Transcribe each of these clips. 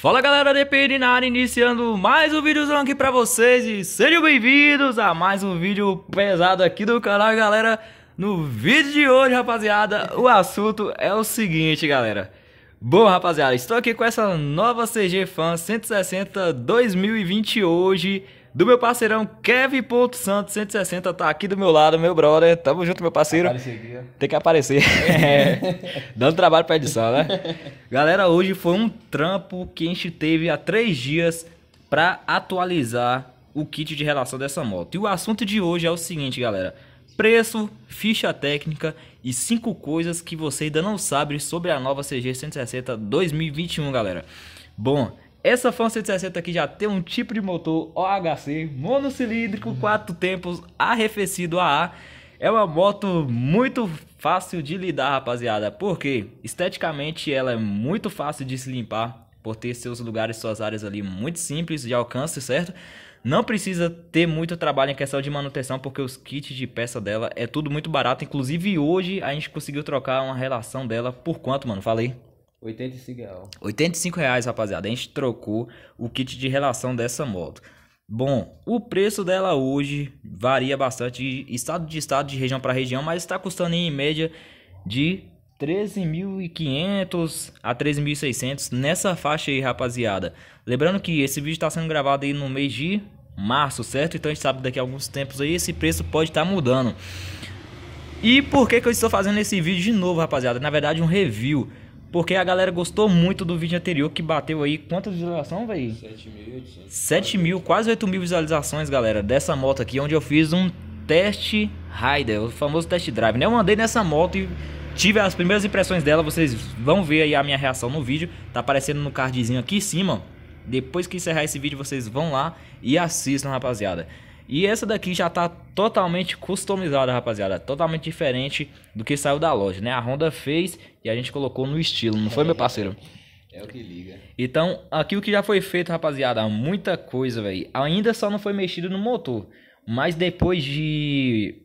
Fala galera de Perinar, iniciando mais um vídeozão aqui pra vocês e sejam bem-vindos a mais um vídeo pesado aqui do canal, galera. No vídeo de hoje, rapaziada, o assunto é o seguinte, galera. Bom, rapaziada, estou aqui com essa nova CG Fan 160 2020 hoje do meu parceirão Kevin Porto Santos 160, tá aqui do meu lado, meu brother. Tamo junto, meu parceiro. Tem que aparecer. É. Dando trabalho pra edição, né? Galera, hoje foi um trampo que a gente teve há três dias para atualizar o kit de relação dessa moto. E o assunto de hoje é o seguinte, galera. Preço, ficha técnica e cinco coisas que você ainda não sabe sobre a nova CG 160 2021, galera. Bom, essa Fan 160 aqui já tem um tipo de motor OHC, monocilíndrico, uhum. quatro tempos, arrefecido AA. É uma moto muito fácil de lidar, rapaziada, porque esteticamente ela é muito fácil de se limpar, por ter seus lugares, suas áreas ali muito simples de alcance, certo? Não precisa ter muito trabalho em questão de manutenção, porque os kits de peça dela é tudo muito barato. Inclusive hoje a gente conseguiu trocar uma relação dela por quanto, mano? Falei. 85 reais. 85 reais, rapaziada. A gente trocou o kit de relação dessa moto. Bom, o preço dela hoje varia bastante de estado de estado, de região para região, mas está custando em média de 13.500 a 13.600 nessa faixa aí, rapaziada. Lembrando que esse vídeo está sendo gravado aí no mês de março, certo? Então a gente sabe daqui a alguns tempos aí esse preço pode estar tá mudando. E por que, que eu estou fazendo esse vídeo de novo, rapaziada? Na verdade, um review. Porque a galera gostou muito do vídeo anterior que bateu aí. Quantas visualizações, velho? 7 mil, quase 8 mil visualizações, galera. Dessa moto aqui, onde eu fiz um teste rider, o famoso test drive. Né? Eu mandei nessa moto e tive as primeiras impressões dela. Vocês vão ver aí a minha reação no vídeo. Tá aparecendo no cardzinho aqui em cima. Depois que encerrar esse vídeo, vocês vão lá e assistam, rapaziada. E essa daqui já tá totalmente customizada, rapaziada. Totalmente diferente do que saiu da loja, né? A Honda fez e a gente colocou no estilo, não foi, meu parceiro? É o que liga. Então, aqui o que já foi feito, rapaziada, muita coisa, velho. Ainda só não foi mexido no motor. Mas depois de.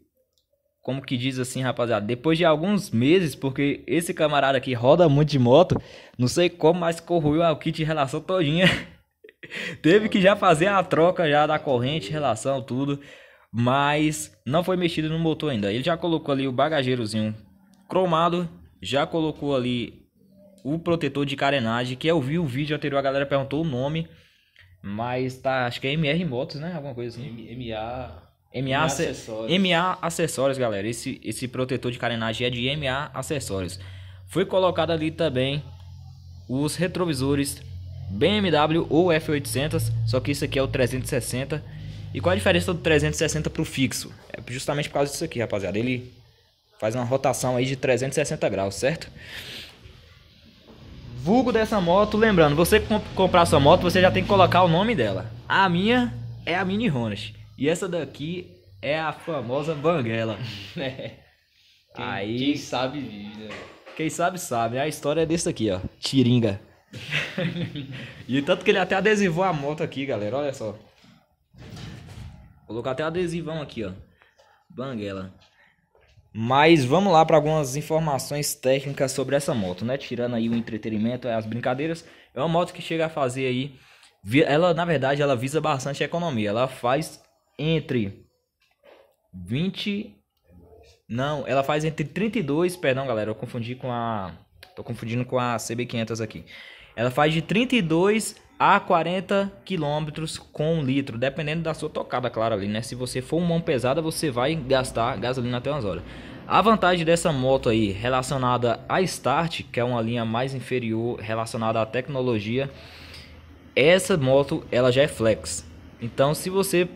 Como que diz assim, rapaziada? Depois de alguns meses, porque esse camarada aqui roda muito de moto, não sei como, mas corroeu o kit em relação todinha. Teve que já fazer a troca já da corrente, relação, tudo. Mas não foi mexido no motor ainda. Ele já colocou ali o bagageirozinho cromado. Já colocou ali o protetor de carenagem. Que eu vi o vídeo anterior, a galera perguntou o nome. Mas tá, acho que é MR Motos, né? Alguma coisa assim. MA. MA, acessórios. MA Acessórios, galera. Esse, esse protetor de carenagem é de MA Acessórios. Foi colocado ali também os retrovisores BMW ou F800, só que isso aqui é o 360. E qual a diferença do 360 para o fixo? É justamente por causa disso aqui, rapaziada. Ele faz uma rotação aí de 360 graus, certo? Vulgo dessa moto, lembrando, você comp comprar sua moto, você já tem que colocar o nome dela. A minha é a Mini Honest. E essa daqui é a famosa Banguela. É. Quem, aí, quem sabe vive, né? Quem sabe sabe. A história é desse aqui, ó. Tiringa. e tanto que ele até adesivou a moto aqui, galera. Olha só. Colocou até adesivão aqui, ó. Banguela. Mas vamos lá para algumas informações técnicas sobre essa moto, né? Tirando aí o entretenimento, as brincadeiras. É uma moto que chega a fazer aí. Ela, na verdade, ela visa bastante a economia. Ela faz entre 20. Não, ela faz entre 32. Perdão, galera, eu confundi com a. Tô confundindo com a CB500 aqui. Ela faz de 32 a 40 quilômetros com litro, dependendo da sua tocada, claro ali, né? Se você for mão pesada, você vai gastar gasolina até umas horas. A vantagem dessa moto aí, relacionada à Start, que é uma linha mais inferior relacionada à tecnologia, essa moto ela já é flex. Então, se você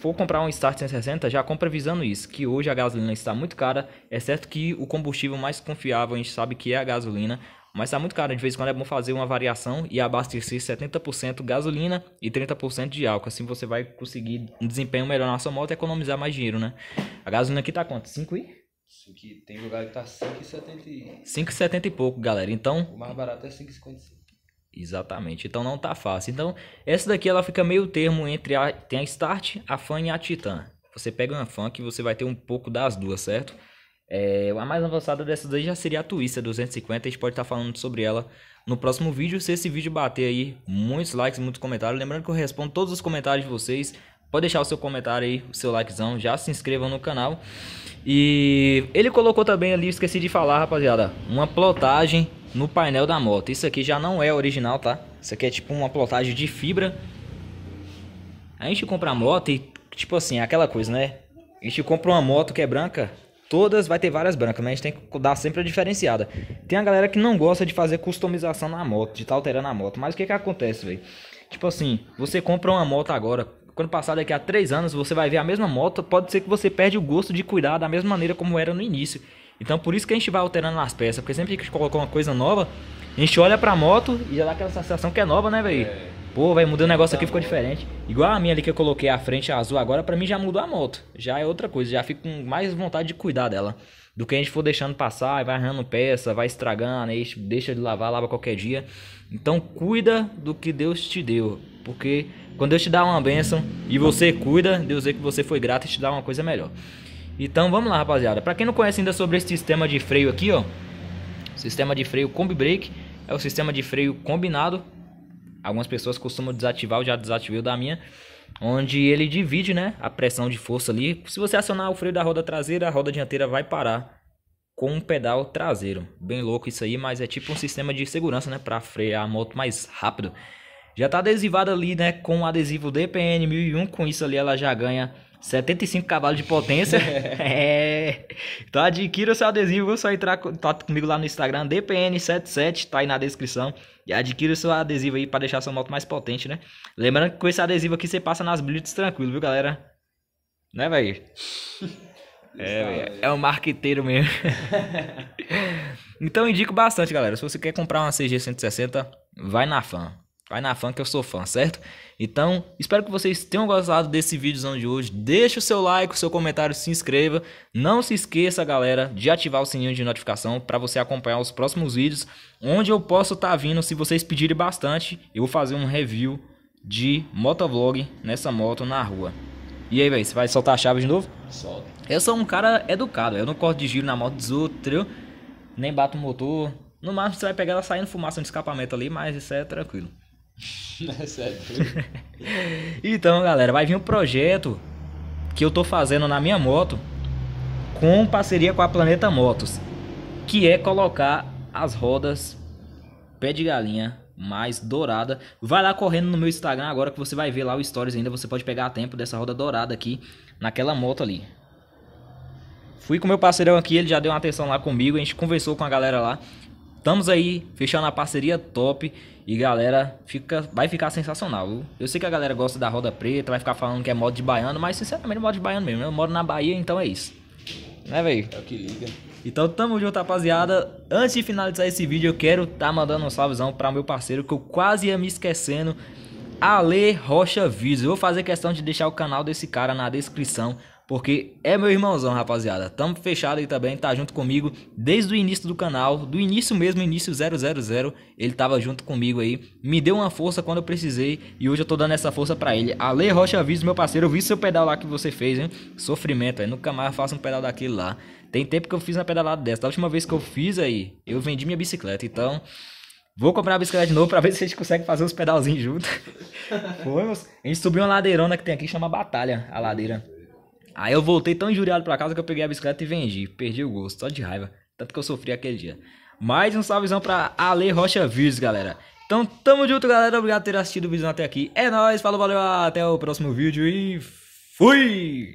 for comprar um Start 160, já compra visando isso, que hoje a gasolina está muito cara, é certo que o combustível mais confiável a gente sabe que é a gasolina, mas tá muito caro, de vez em quando é bom fazer uma variação e abastecer 70% gasolina e 30% de álcool. Assim você vai conseguir um desempenho melhor na sua moto e economizar mais dinheiro, né? A gasolina aqui tá quanto? 5 e? Que tem lugar que tá 5,70 e... 5,70 e pouco, galera. Então... O mais barato é 5,55. Exatamente. Então não tá fácil. Então, essa daqui ela fica meio termo entre a... Tem a Start, a Fan e a Titan. Você pega uma Fan que você vai ter um pouco das duas, certo? É, a mais avançada dessas daí já seria a Twista 250, a gente pode estar tá falando sobre ela no próximo vídeo. Se esse vídeo bater aí muitos likes, muitos comentários, lembrando que eu respondo todos os comentários de vocês. Pode deixar o seu comentário aí, o seu likezão, já se inscreva no canal. E ele colocou também ali, esqueci de falar, rapaziada, uma plotagem no painel da moto. Isso aqui já não é original, tá? Isso aqui é tipo uma plotagem de fibra. A gente compra a moto e, tipo assim, é aquela coisa, né? A gente compra uma moto que é branca, todas vai ter várias brancas, mas a gente tem que dar sempre a diferenciada. Tem a galera que não gosta de fazer customização na moto, de estar tá alterando a moto. Mas o que que acontece, velho? Tipo assim, você compra uma moto agora, quando passar daqui a 3 anos, você vai ver a mesma moto, pode ser que você perde o gosto de cuidar da mesma maneira como era no início. Então por isso que a gente vai alterando as peças, porque sempre que a gente coloca uma coisa nova, a gente olha pra moto e já dá aquela sensação que é nova, né, velho? É. Pô, vai mudando o negócio tá aqui, bom. ficou diferente. Igual a minha ali que eu coloquei a frente azul agora, para mim já mudou a moto. Já é outra coisa, já fico com mais vontade de cuidar dela. Do que a gente for deixando passar, vai arranhando peça, vai estragando, aí deixa de lavar, lava qualquer dia. Então cuida do que Deus te deu. Porque quando Deus te dá uma bênção e você cuida, Deus vê que você foi grato e te dá uma coisa melhor. Então vamos lá, rapaziada. Para quem não conhece ainda sobre esse sistema de freio aqui, ó. Sistema de freio Combi Brake é o sistema de freio combinado algumas pessoas costumam desativar, eu já desativei o da minha, onde ele divide, né, a pressão de força ali. Se você acionar o freio da roda traseira, a roda dianteira vai parar com um pedal traseiro. Bem louco isso aí, mas é tipo um sistema de segurança, né, para frear a moto mais rápido. Já tá adesivada ali, né, com o adesivo DPN 1001, com isso ali ela já ganha 75 cavalos de potência. é. Então adquira o seu adesivo, vou só entrar em contato comigo lá no Instagram, DPN77, tá aí na descrição. E adquira o seu adesivo aí para deixar sua moto mais potente, né? Lembrando que com esse adesivo aqui você passa nas blitz tranquilo, viu, galera? Né, velho? É, é um marqueteiro mesmo. então indico bastante, galera. Se você quer comprar uma CG 160, vai na FAM. Vai na fã que eu sou fã, certo? Então, espero que vocês tenham gostado desse vídeo de hoje. Deixe o seu like, o seu comentário, se inscreva. Não se esqueça, galera, de ativar o sininho de notificação para você acompanhar os próximos vídeos. Onde eu posso estar tá vindo, se vocês pedirem bastante, eu vou fazer um review de motovlog nessa moto na rua. E aí, velho, você vai soltar a chave de novo? Solta. Eu sou um cara educado, eu não corto de giro na moto dos outros, nem bato o motor. No máximo você vai pegar ela saindo fumaça no escapamento ali, mas isso é tranquilo. Né, então, galera, vai vir um projeto que eu tô fazendo na minha moto com parceria com a Planeta Motos, que é colocar as rodas pé de galinha mais dourada. Vai lá correndo no meu Instagram agora que você vai ver lá o stories ainda, você pode pegar a tempo dessa roda dourada aqui naquela moto ali. Fui com meu parceirão aqui, ele já deu uma atenção lá comigo, a gente conversou com a galera lá Estamos aí, fechando a parceria top. E galera, fica, vai ficar sensacional, viu? Eu sei que a galera gosta da roda preta, vai ficar falando que é modo de baiano, mas sinceramente é modo de baiano mesmo. Eu moro na Bahia, então é isso. Né, velho? É o que liga. Então tamo junto, rapaziada. Antes de finalizar esse vídeo, eu quero tá mandando um salvezão para meu parceiro que eu quase ia me esquecendo. Ale Rocha Viso. Eu vou fazer questão de deixar o canal desse cara na descrição porque é meu irmãozão, rapaziada. Tamo fechado aí também, tá junto comigo desde o início do canal, do início mesmo, início 000, ele tava junto comigo aí, me deu uma força quando eu precisei e hoje eu tô dando essa força para ele. Ale Rocha Aviso, meu parceiro, eu vi seu pedal lá que você fez, hein? Sofrimento, aí nunca mais faço um pedal daquele lá. Tem tempo que eu fiz uma pedalada dessa, a última vez que eu fiz aí, eu vendi minha bicicleta, então... Vou comprar a bicicleta de novo pra ver se a gente consegue fazer uns pedalzinhos juntos. Foi, A gente subiu uma ladeirona que tem aqui, chama Batalha, a ladeira. Aí eu voltei tão injuriado pra casa que eu peguei a bicicleta e vendi. Perdi o gosto, só de raiva. Tanto que eu sofri aquele dia. Mais um salvezão pra Ale Rocha Viz, galera. Então tamo junto, galera. Obrigado por ter assistido o vídeo até aqui. É nóis, falou, valeu, até o próximo vídeo e fui!